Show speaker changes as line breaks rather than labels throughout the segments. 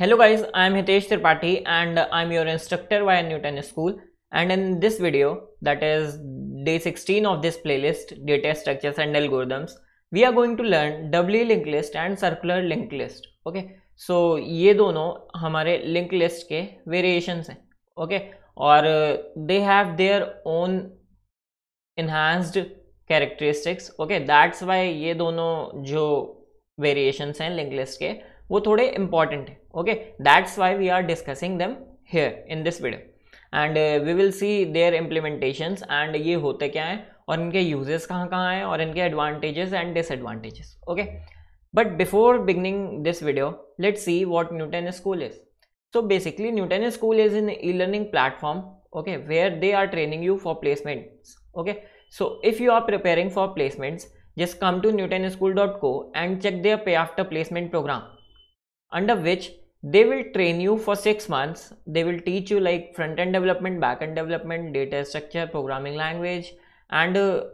Hello guys, I am Hitesh Tripathi and I am your instructor via Newton School and in this video that is day 16 of this playlist Data Structures and Algorithms we are going to learn doubly linked list and circular linked list okay so ye dono hamare linked list ke variations okay or uh, they have their own enhanced characteristics okay that's why ye dono jo variations hain linked list ke wo thode important okay that's why we are discussing them here in this video and uh, we will see their implementations and ये होते क्या हैं और इनके uses कहाँ कहाँ हैं और इनके advantages and disadvantages okay but before beginning this video let's see what Newton School is so basically Newton School is an e-learning platform okay where they are training you for placements okay so if you are preparing for placements just come to newtonschool.co and check their pay after placement program under which they will train you for six months they will teach you like front end development back end development data structure programming language and uh,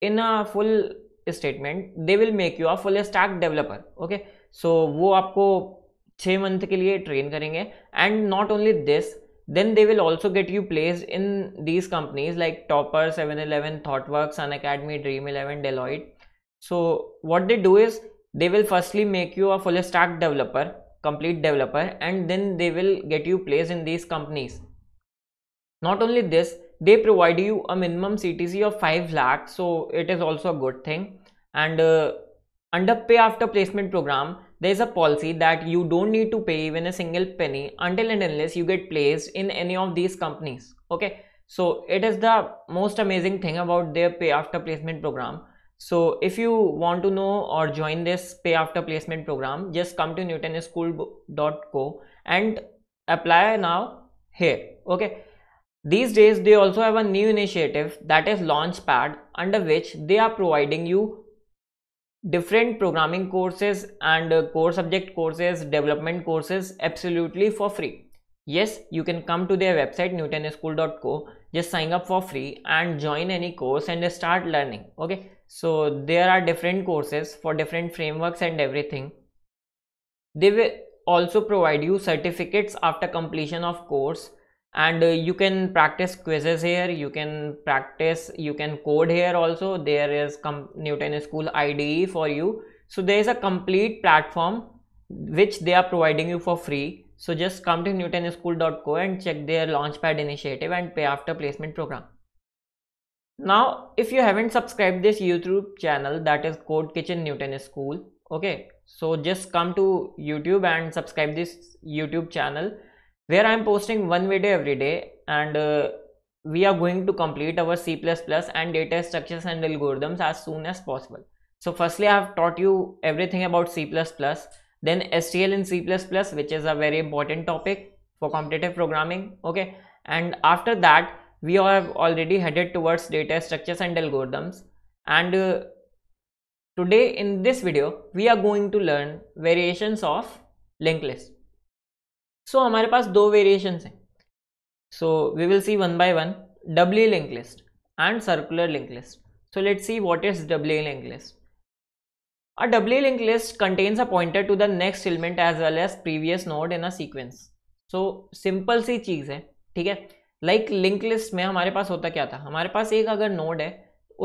in a full statement they will make you a full stack developer okay so wo aapko 6 month ke liye train karenge and not only this then they will also get you placed in these companies like topper 711 thoughtworks and academy dream 11 deloitte so what they do is they will firstly make you a full stack developer complete developer and then they will get you placed in these companies not only this they provide you a minimum ctc of 5 lakh so it is also a good thing and uh, under pay after placement program there is a policy that you don't need to pay even a single penny until and unless you get placed in any of these companies okay so it is the most amazing thing about their pay after placement program so if you want to know or join this pay after placement program, just come to newtonschool.co and apply now here. Okay. These days, they also have a new initiative that is Launchpad under which they are providing you different programming courses and uh, core subject courses, development courses absolutely for free. Yes, you can come to their website newtonschool.co, just sign up for free and join any course and start learning. Okay, so there are different courses for different frameworks and everything they will also provide you certificates after completion of course and uh, you can practice quizzes here you can practice you can code here also there is newton school ide for you so there is a complete platform which they are providing you for free so just come to newtonschool.co and check their launchpad initiative and pay after placement program now if you haven't subscribed this youtube channel that is code kitchen newton school okay so just come to youtube and subscribe this youtube channel where i'm posting one video every day and uh, we are going to complete our c++ and data structures and algorithms as soon as possible so firstly i have taught you everything about c++ then stl in c++ which is a very important topic for competitive programming okay and after that we have already headed towards data structures and algorithms and uh, today in this video we are going to learn variations of linked list. So हमारे पास दो variations हैं. So we will see one by one doubly linked list and circular linked list. So let's see what is doubly linked list. A doubly linked list contains a pointer to the next element as well as previous node in a sequence. So simple सी चीज है ठीक है like link list में हमारे पास होता क्या था हमारे पास एक अगर नोड है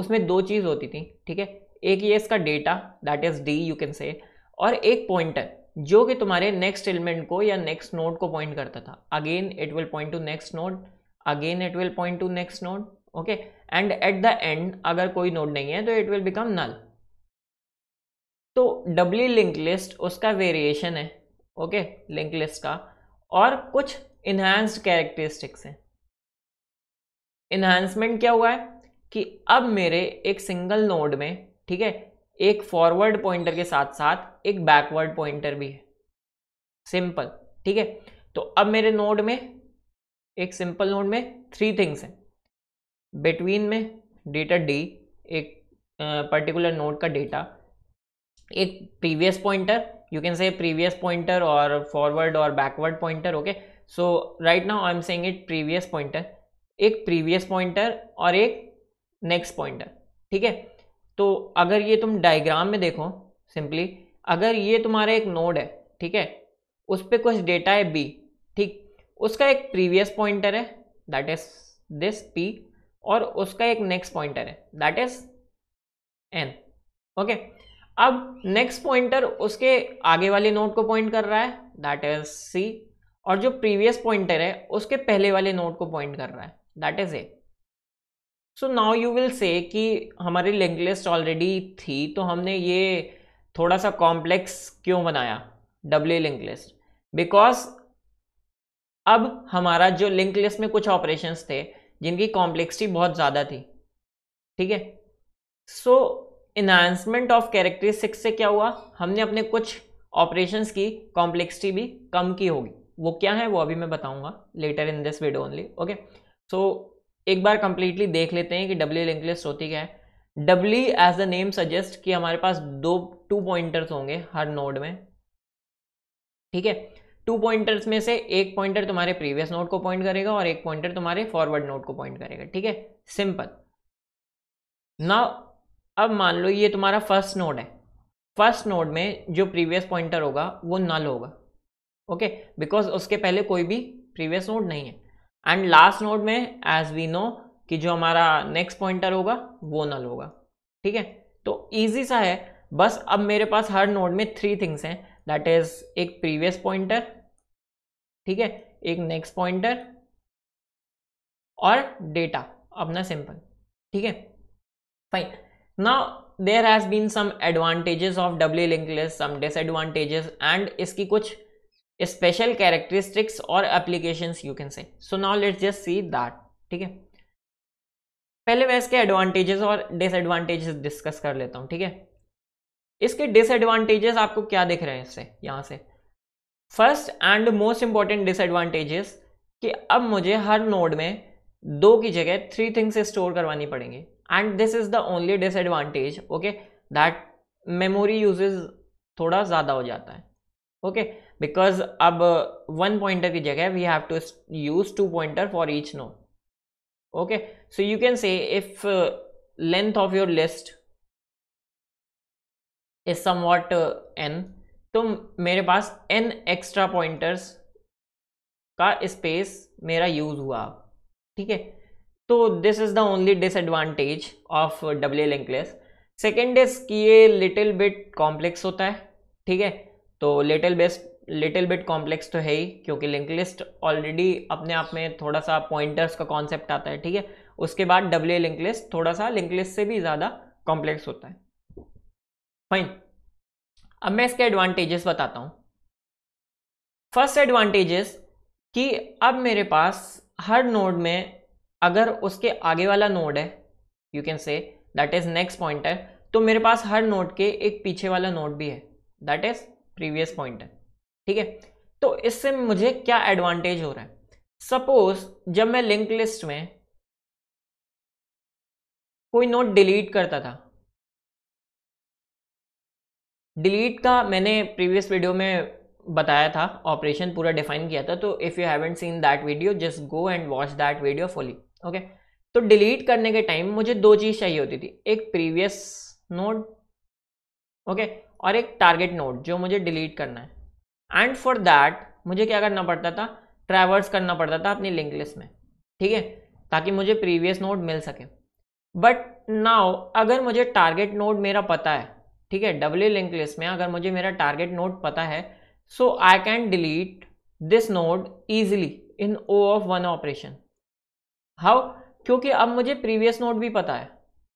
उसमें दो चीज़ होती थी ठीक है एक ये इसका data that is D you can say और एक पॉइंटर जो कि तुम्हारे नेक्स्ट एलिमेंट को या नेक्स्ट नोड को पॉइंट करता था again it will point to next node again it will point to next node okay and at the end अगर कोई नोड नहीं है तो इट विल बिकम नल तो डब्ल्यू लिंक लिस्ट उसका वेरिएशन है ओके लिंक लिस्ट का और कुछ इन्हांस्ड कैरेक्टरिस्टिक्स हैं इन्हांसमेंट क्या हुआ है कि अब मेरे एक सिंगल नोड में ठीक है एक फॉरवर्ड पॉइंटर के साथ साथ एक बैकवर्ड पॉइंटर भी है सिंपल ठीक है तो अब मेरे नोड में एक सिंपल नोड में थ्री थिंग्स हैं बिटवीन में डेटा डी एक पर्टिकुलर नोड का डेटा एक previous pointer you can say previous pointer और फॉरवर्ड और backward pointer okay so right now I am saying it previous pointer एक प्रीवियस पॉइंटर और एक नेक्स्ट पॉइंटर ठीक है तो अगर ये तुम डायग्राम में देखो सिंपली अगर ये तुम्हारा एक नोड है ठीक है उस पर कुछ डेटा है बी ठीक उसका एक प्रीवियस पॉइंटर है दैट इज दिस पी और उसका एक नेक्स्ट पॉइंटर है दैट इज एन ओके अब नेक्स्ट पॉइंटर उसके आगे वाले नोट को पॉइंट कर रहा है दैट इज सी और जो प्रीवियस पॉइंटर है उसके पहले वाले नोट को पॉइंट कर रहा है that is A so now you will say कि हमारी लिंक लिस्ट ऑलरेडी थी तो हमने ये थोड़ा सा कॉम्प्लेक्स क्यों बनाया डब्ल्यू लिंक लिस्ट बिकॉज अब हमारा जो लिंक लिस्ट में कुछ ऑपरेशन थे जिनकी कॉम्प्लेक्सिटी बहुत ज़्यादा थी ठीक है सो इन्हांसमेंट ऑफ कैरेक्टरिस्टिक्स से क्या हुआ हमने अपने कुछ ऑपरेशंस की कॉम्प्लेक्सिटी भी कम की होगी वो क्या है वो अभी मैं बताऊंगा later in this video only okay so एक बार कंप्लीटली देख लेते हैं कि डब्ल्यू लिंक लिस्ट होती क्या है doubly as the name suggest कि हमारे पास दो टू पॉइंटर्स होंगे हर नोड में ठीक है टू पॉइंटर्स में से एक पॉइंटर तुम्हारे प्रीवियस नोड को पॉइंट करेगा और एक पॉइंटर तुम्हारे फॉरवर्ड नोड को पॉइंट करेगा ठीक है सिंपल ना अब मान लो ये तुम्हारा फर्स्ट नोड है फर्स्ट नोड में जो प्रीवियस पॉइंटर होगा वो नल होगा ओके बिकॉज उसके पहले कोई भी प्रीवियस नोड नहीं है एंड लास्ट नोड में एज वी नो कि जो हमारा नेक्स्ट पॉइंटर होगा वो नल होगा ठीक है तो ईजी सा है बस अब मेरे पास हर नोड में थ्री थिंग्स हैं दैट इज एक प्रीवियस पॉइंटर ठीक है एक नेक्स्ट पॉइंटर और डेटा अपना सिंपल ठीक है फाइन ना there has been some advantages of doubly link list some disadvantages and इसकी कुछ स्पेशल कैरेक्टरिस्टिक्स और application you can say so now let's just see that ठीक है पहले मैं इसके एडवांटेजेस और डिसएडवांटेजेस डिस्कस कर लेता हूँ ठीक है इसके डिसएडवांटेजेस आपको क्या दिख रहे हैं इससे यहाँ से first and most important disadvantages कि अब मुझे हर नोड में दो की जगह थ्री थिंग्स स्टोर करवानी पड़ेंगी and this is the only disadvantage okay that memory usage थोड़ा ज़्यादा हो जाता है ओके बिकॉज अब वन uh, पॉइंटर की जगह we have to use two pointer for each node okay so you can say if length of your list is somewhat N तो मेरे पास एन एक्स्ट्रा पॉइंटर्स का space मेरा use हुआ ठीक है तो this is the only disadvantage of doubly link second is कि ये लिटिल बिट कॉम्प्लेक्स होता है ठीक है तो little best little bit complex तो है ही क्योंकि लिंक लिस्ट ऑलरेडी अपने आप में थोड़ा सा पॉइंटर्स का कॉन्सेप्ट आता है ठीक है उसके बाद डब्ल्यू लिंक लिस्ट थोड़ा सा लिंक लिस्ट से भी ज़्यादा कॉम्प्लेक्स होता है फाइन अब मैं इसके एडवांटेजेस बताता हूँ फर्स्ट एडवांटेजेस कि अब मेरे पास हर नोड में अगर उसके आगे वाला नोड है you can say that is next pointer तो मेरे पास हर नोड के एक पीछे वाला नोड भी है दैट इज़ प्रीवियस पॉइंट है ठीक है तो इससे मुझे क्या एडवांटेज हो रहा है सपोज जब मैं लिंक लिस्ट में कोई नोट डिलीट करता था डिलीट का मैंने प्रीवियस वीडियो में बताया था ऑपरेशन पूरा डिफाइन किया था तो if you haven't seen that video just go and watch that video fully okay तो डिलीट करने के टाइम मुझे दो चीज़ चाहिए होती थी एक प्रीवियस नोट ओके और एक टारगेट नोड जो मुझे डिलीट करना है एंड फॉर दैट मुझे क्या करना पड़ता था ट्रैवर्स करना पड़ता था अपनी लिंक लिस्ट में ठीक है ताकि मुझे प्रीवियस नोड मिल सके बट नाउ अगर मुझे टारगेट नोड मेरा पता है ठीक है डब्ल्यू लिंक लिस्ट में अगर मुझे मेरा टारगेट नोड पता है so I can delete this node easily in O of one operation how क्योंकि अब मुझे प्रीवियस नोड भी पता है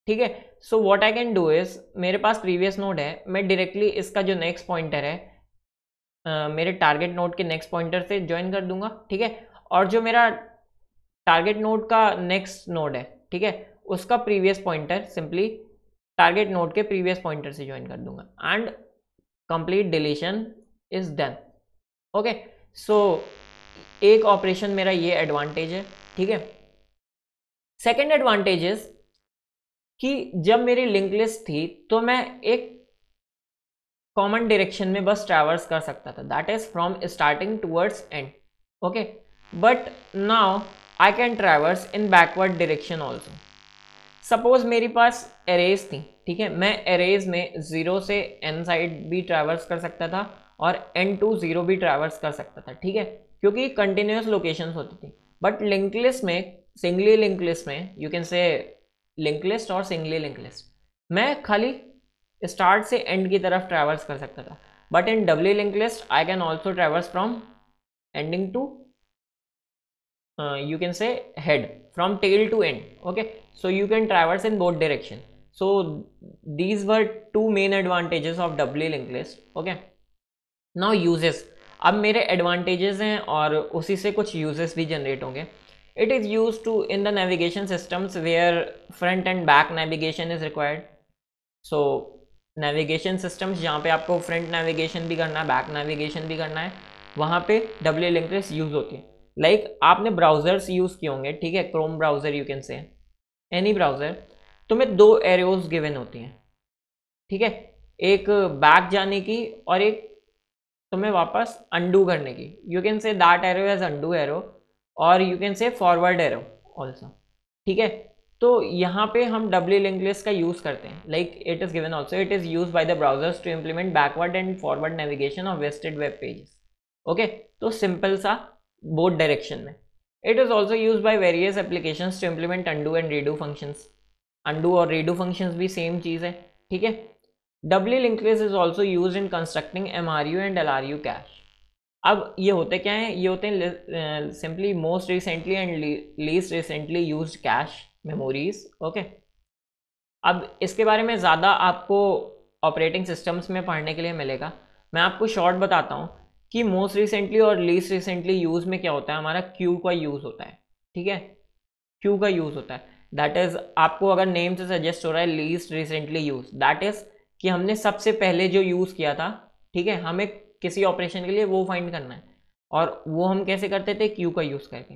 ठीक है so what I can do is मेरे पास प्रीवियस नोड है मैं डायरेक्टली इसका जो नेक्स्ट पॉइंटर है uh, मेरे टारगेट नोड के नेक्स्ट पॉइंटर से ज्वाइन कर दूंगा ठीक है और जो मेरा टारगेट नोड का नेक्स्ट नोड है ठीक है उसका previous pointer simply target node के प्रीवियस पॉइंटर से ज्वाइन कर दूंगा and complete deletion is done okay so एक ऑपरेशन मेरा ये एडवांटेज है ठीक है सेकेंड एडवांटेज इज कि जब मेरी लिंक लिस्ट थी तो मैं एक कॉमन डायरेक्शन में बस ट्रैवर्स कर सकता था that is from starting towards end okay but now I can traverse in backward direction also suppose मेरे पास एरेज थी ठीक है मैं एरेज में ज़ीरो से एन साइड भी ट्रैवर्स कर सकता था और एन टू ज़ीरो भी ट्रैवर्स कर सकता था ठीक है क्योंकि कंटिन्यूस लोकेशंस होती थी बट लिंक लिस्ट में सिंगली लिंक लिस्ट में you can say link list और सिंगली लिंक लिस्ट मैं खाली स्टार्ट से एंड की तरफ ट्रैवल्स कर सकता था but in doubly link list I can also traverse from ending to you can say head from tail to end okay so you can traverse in both direction so these were two main advantages of doubly link list okay now uses अब मेरे advantages हैं और उसी से कुछ uses भी generate होंगे It is used to in the navigation systems where front and back navigation is required. So navigation systems जहाँ पे आपको front navigation भी करना है back navigation भी करना है वहाँ पे डब्ल्यू लिंक यूज़ होती है लाइक like, आपने ब्राउजर्स यूज़ किए होंगे ठीक है Chrome browser you can say any browser तुम्हें दो एरियोज गिवन होती हैं ठीक है एक बैक जाने की और एक तुम्हें तो वापस अंडू करने की you can say that arrow as undo arrow और you can say forward arrow also ठीक है तो यहाँ पे हम डब्ल्यू लिंक का यूज़ करते हैं like it is given also it is use by the browsers to implement backward and forward navigation of visited web pages okay तो सिंपल सा बोर्ड डायरेक्शन में it is also use by various application to implement undo and redo function undo और redo function भी same चीज़ है ठीक है doubly link is also use in constructing M R U and L R U cash अब ये होते क्या हैं ये होते हैं simply most recently and least recently use cache memories okay अब इसके बारे में ज़्यादा आपको ऑपरेटिंग सिस्टम्स में पढ़ने के लिए मिलेगा मैं आपको शॉर्ट बताता हूँ कि मोस्ट रिसेंटली और लीस्ट रिसेंटली यूज़ में क्या होता है हमारा क्यू का यूज़ होता है ठीक है क्यू का यूज़ होता है दैट इज़ आपको अगर नेम से सजेस्ट हो रहा है least recently use that is कि हमने सबसे पहले जो यूज़ किया था ठीक है हमें किसी ऑपरेशन के लिए वो फाइंड करना है और वो हम कैसे करते थे क्यू का यूज़ करके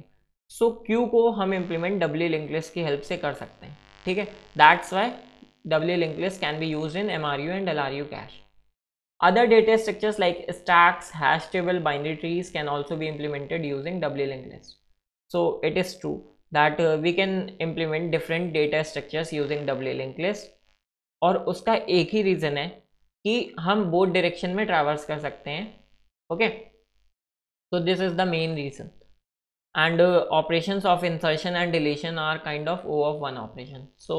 सो so, क्यू को हम इम्प्लीमेंट डब्ल्यू लिंकलेस की हेल्प से कर सकते हैं ठीक है that's why doubly linked lists can be use in M R U and L R U cache other data structures like stacks hash table binary trees can also भी implemented using doubly linked lists so it is true that we can implement different data structures using doubly linked lists और उसका एक ही reason है कि हम both direction में traverse कर सकते हैं okay so this is the main reason and operations of insertion and deletion are kind of O of one operation so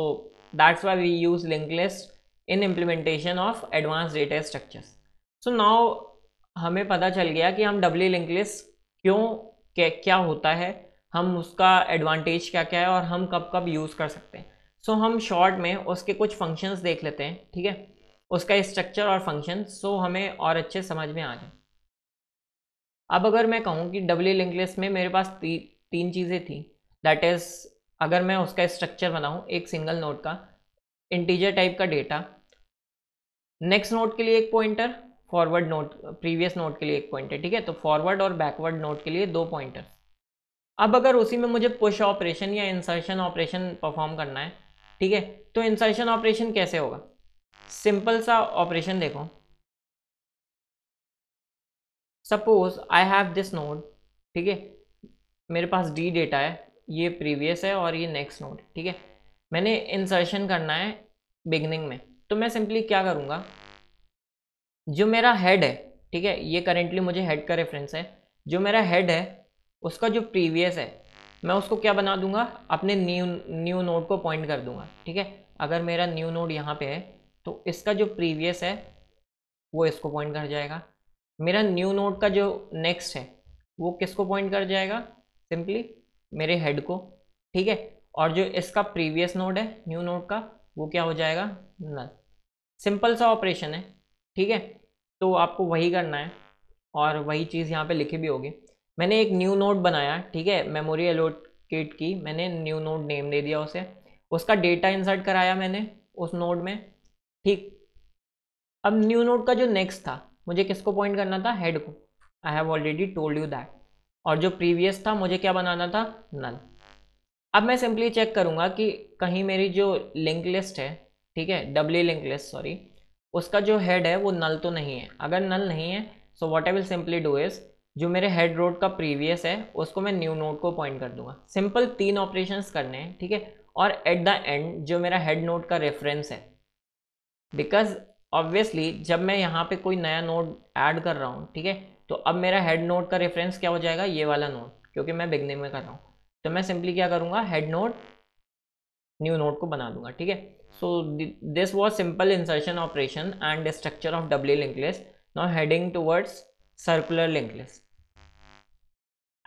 that's why we use link list in implementation of advance data structures so now हमें पता चल गया कि हम W link list क्यों क्या, क्या होता है हम उसका एडवांटेज क्या क्या है और हम कब कब यूज़ कर सकते हैं सो so, हम शॉर्ट में उसके कुछ फंक्शंस देख लेते हैं ठीक है उसका स्ट्रक्चर और फंक्शन सो हमें और अच्छे समझ में आ जाए अब अगर मैं कहूँ कि डब्ल्यू लिंक लिस्ट में मेरे पास ती, तीन चीज़ें थी दैट इज़ अगर मैं उसका स्ट्रक्चर बनाऊँ एक सिंगल नोट का इंटीजर टाइप का डेटा नेक्स्ट नोट के लिए एक pointer forward node previous node के लिए एक पॉइंटर ठीक है तो फॉरवर्ड और बैकवर्ड नोट के लिए दो पॉइंटर अब अगर उसी में मुझे पुश ऑपरेशन या इंसर्शन ऑपरेशन परफॉर्म करना है ठीक है तो इंसर्शन ऑपरेशन कैसे होगा सिंपल सा ऑपरेशन देखो suppose I have this node ठीक है मेरे पास डी डेटा है ये प्रीवियस है और ये नेक्स्ट नोड ठीक है मैंने इंसर्शन करना है बिगनिंग में तो मैं सिंपली क्या करूँगा जो मेरा हेड है ठीक है ये करेंटली मुझे हेड का रेफरेंस है जो मेरा हेड है उसका जो प्रीवियस है मैं उसको क्या बना दूंगा अपने न्यू न्यू नोड को पॉइंट कर दूंगा ठीक है अगर मेरा न्यू नोड यहाँ पे है तो इसका जो प्रीवियस है वो इसको पॉइंट कर जाएगा मेरा न्यू नोड का जो नेक्स्ट है वो किसको पॉइंट कर जाएगा सिंपली मेरे हेड को ठीक है और जो इसका प्रीवियस नोड है न्यू नोड का वो क्या हो जाएगा नल सिंपल सा ऑपरेशन है ठीक है तो आपको वही करना है और वही चीज़ यहाँ पे लिखी भी होगी मैंने एक न्यू नोड बनाया ठीक है मेमोरी किट की मैंने न्यू नोड नेम दे दिया उसे उसका डेटा इंसर्ट कराया मैंने उस नोड में ठीक अब न्यू नोड का जो नेक्स्ट था मुझे किसको पॉइंट करना था हेड को I have already told you that और जो प्रीवियस था मुझे क्या बनाना था नल अब मैं सिंपली चेक करूंगा कि कहीं मेरी जो लिंक लिस्ट है ठीक है डब्ली लिंक लिस्ट सॉरी उसका जो हेड है वो नल तो नहीं है अगर नल नहीं है so what I will simply do is जो मेरे हेड रोड का प्रीवियस है उसको मैं न्यू नोड को पॉइंट कर दूंगा सिंपल तीन ऑपरेशंस करने हैं ठीक है और एट द एंड जो मेरा हेड नोड का रेफरेंस है बिकॉज ऑब्वियसली जब मैं यहाँ पे कोई नया नोड ऐड कर रहा हूँ ठीक है तो अब मेरा हेड नोड का रेफरेंस क्या हो जाएगा ये वाला नोड क्योंकि मैं बिगने में कर रहा हूँ तो मैं सिंपली क्या करूँगा हेड नोड न्यू नोड को बना दूंगा ठीक है so this was simple insertion operation and structure of doubly linked lists now heading towards circular linked lists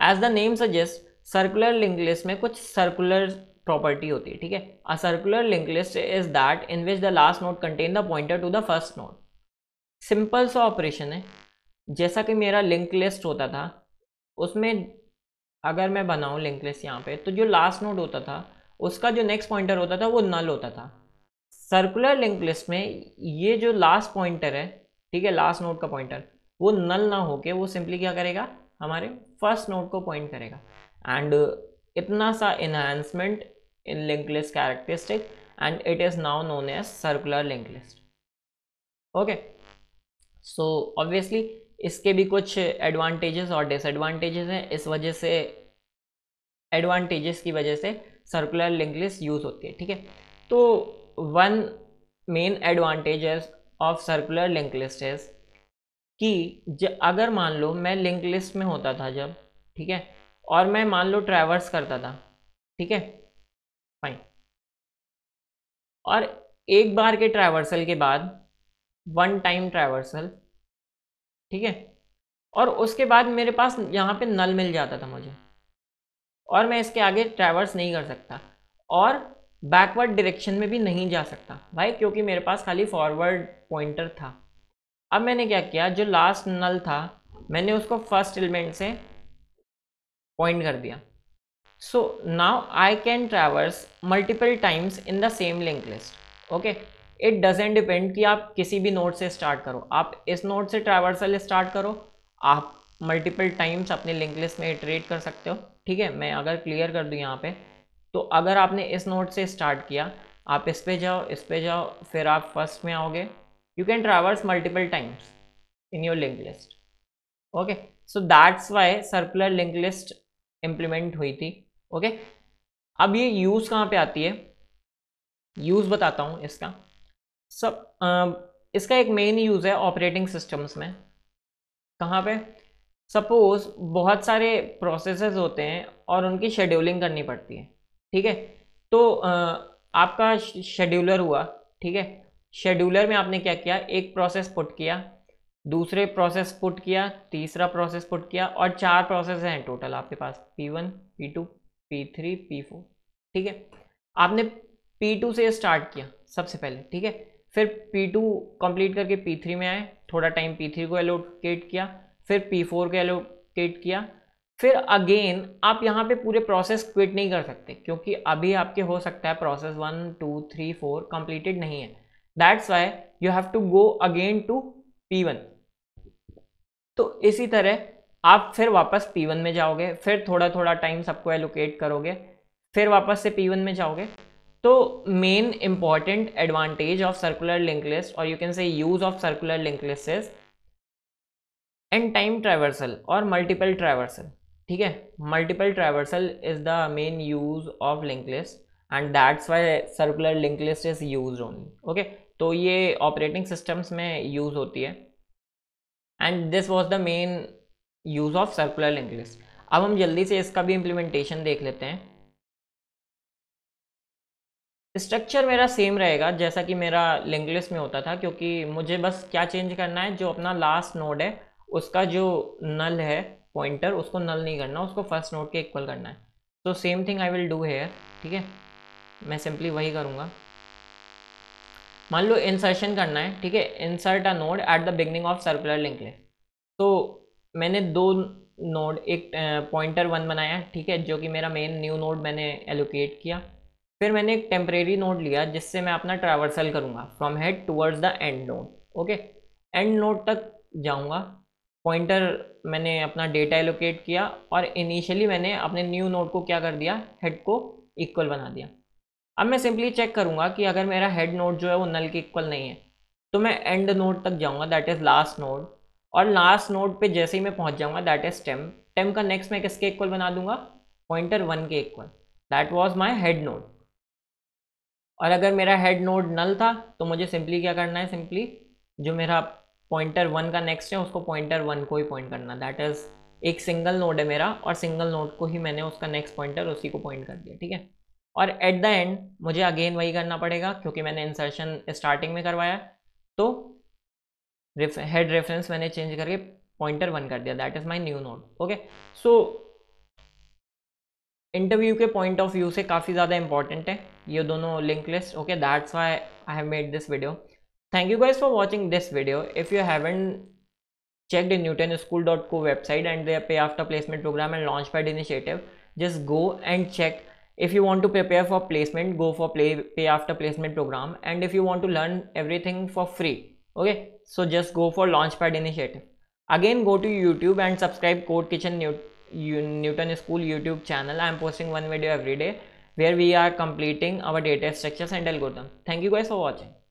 as the name suggest circular linked lists में कुछ सर्कुलर प्रॉपर्टी होती है ठीक है a circular link list is that in which the last node contain the pointer to the first node simple सा operation है जैसा कि मेरा लिंक लिस्ट होता था उसमें अगर मैं बनाऊँ लिंक लिस्ट यहाँ पे तो जो लास्ट नोट होता था उसका जो नेक्स्ट पॉइंटर होता था वो नल होता था सर्कुलर लिंक लिस्ट में ये जो लास्ट पॉइंटर है ठीक है लास्ट नोट का पॉइंटर वो नल ना होके वो सिंपली क्या करेगा हमारे फर्स्ट नोट को पॉइंट करेगा एंड इतना सा इन्हांसमेंट in linked list characteristic and it is now known as circular linked list okay so obviously इसके भी कुछ एडवांटेजेस और डिसएडवांटेजेस हैं इस वजह से एडवांटेजेस की वजह से सर्कुलर लिंक लिस्ट यूज़ होती है ठीक है तो one main advantages of circular link list is कि अगर मान लो मैं लिंक लिस्ट में होता था जब ठीक है और मैं मान लो ट्रैवर्स करता था ठीक है फाइन और एक बार के ट्रैवर्सल के बाद वन टाइम ट्रैवर्सल ठीक है और उसके बाद मेरे पास यहाँ पे नल मिल जाता था मुझे और मैं इसके आगे ट्रैवर्स नहीं कर सकता और बैकवर्ड डायरेक्शन में भी नहीं जा सकता भाई क्योंकि मेरे पास खाली फॉरवर्ड पॉइंटर था अब मैंने क्या किया जो लास्ट नल था मैंने उसको फर्स्ट एलिमेंट से पॉइंट कर दिया so now I can traverse multiple times in the same link list okay it doesn't depend कि आप किसी भी नोट से स्टार्ट करो आप इस नोट से ट्रैवर्सल स्टार्ट करो आप मल्टीपल टाइम्स अपने लिंक लिस्ट में इटरेट कर सकते हो ठीक है मैं अगर क्लियर कर दूँ यहाँ पे तो अगर आपने इस नोट से स्टार्ट किया आप इस पे जाओ इस पे जाओ फिर आप फर्स्ट में आओगे you can traverse multiple times in your link list okay so that's why circular link list implement हुई थी ओके अब ये यूज़ कहाँ पे आती है यूज़ बताता हूं इसका सब आ, इसका एक मेन यूज़ है ऑपरेटिंग सिस्टम्स में कहां पे सपोज बहुत सारे प्रोसेसेस होते हैं और उनकी शेड्यूलिंग करनी पड़ती है ठीक है तो आ, आपका शेड्यूलर हुआ ठीक है शेड्यूलर में आपने क्या किया एक प्रोसेस पुट किया दूसरे प्रोसेस पुट किया तीसरा प्रोसेस पुट किया और चार प्रोसेस हैं टोटल आपके पास P1, P2, P three P four ठीक है आपने पी टू से स्टार्ट किया सबसे पहले ठीक है फिर पी टू कंप्लीट करके पी थ्री में आए थोड़ा टाइम पी थ्री को एलोकेट किया फिर पी फोर को एलोकेट किया फिर अगेन आप यहाँ पे पूरे प्रोसेस क्विट नहीं कर सकते क्योंकि अभी आपके हो सकता है process one two three four completed नहीं है that's why you have to go again to P one तो इसी तरह आप फिर वापस P1 में जाओगे फिर थोड़ा थोड़ा टाइम सबको एलोकेट करोगे फिर वापस से P1 में जाओगे तो main important advantage of circular link list और you can say use of circular link list is end time traversal और मल्टीपल ट्रैवर्सल ठीक है multiple traversal is the main use of link list and that's why circular link list is use only okay तो ये operating systems में use होती है and this was the main use of circular link list अब हम जल्दी से इसका भी इम्प्लीमेंटेशन देख लेते हैं स्ट्रक्चर मेरा सेम रहेगा जैसा कि मेरा लिंक लिस्ट में होता था क्योंकि मुझे बस क्या चेंज करना है जो अपना लास्ट नोड है उसका जो नल है पॉइंटर उसको नल नहीं करना उसको फर्स्ट नोड के इक्वल करना है तो same thing I will do here ठीक है मैं सिंपली वही करूँगा मान लो इंसर्शन करना है ठीक है insert a node at the beginning of circular link list तो मैंने दो नोड एक पॉइंटर वन बनाया ठीक है जो कि मेरा मेन न्यू नोड मैंने एलोकेट किया फिर मैंने एक टेम्परेरी नोड लिया जिससे मैं अपना ट्रैवर्सल करूँगा from head towards the end node okay end node तक जाऊँगा पॉइंटर मैंने अपना डेटा एलोकेट किया और इनिशियली मैंने अपने न्यू नोड को क्या कर दिया हेड को इक्वल बना दिया अब मैं सिंपली चेक करूँगा कि अगर मेरा हेड नोड जो है वो नल के इक्वल नहीं है तो मैं एंड नोड तक जाऊँगा दैट इज़ लास्ट नोड और लास्ट नोड पे जैसे ही मैं पहुंच जाऊंगा दैट इज टेम टेम का नेक्स्ट मैं किसके इक्वल बना दूंगा पॉइंटर वन के equal that was my head node और अगर मेरा हेड नोड नल था तो मुझे सिंपली क्या करना है सिंपली जो मेरा पॉइंटर वन का नेक्स्ट है उसको पॉइंटर वन को ही पॉइंट करना दैट इज एक सिंगल नोड है मेरा और सिंगल नोड को ही मैंने उसका नेक्स्ट पॉइंटर उसी को पॉइंट कर दिया ठीक है और एट द एंड मुझे अगेन वही करना पड़ेगा क्योंकि मैंने इंसर्शन स्टार्टिंग में करवाया तो हेड रेफरेंस मैंने चेंज करके पॉइंटर वन कर दिया that is my new node okay so interview के पॉइंट ऑफ व्यू से काफ़ी ज़्यादा इंपॉर्टेंट है ये दोनों link list okay that's why I have made this video thank you guys for watching this video if you haven't checked Newton school dot co website and there pay after placement program and launchpad initiative just go and check if you want to prepare for placement go for play pay after placement program and if you want to learn everything for free okay so just go for launchpad initiative again go to youtube and subscribe code kitchen New newton school youtube channel i am posting one video every day where we are completing our data structures and algorithm thank you guys for watching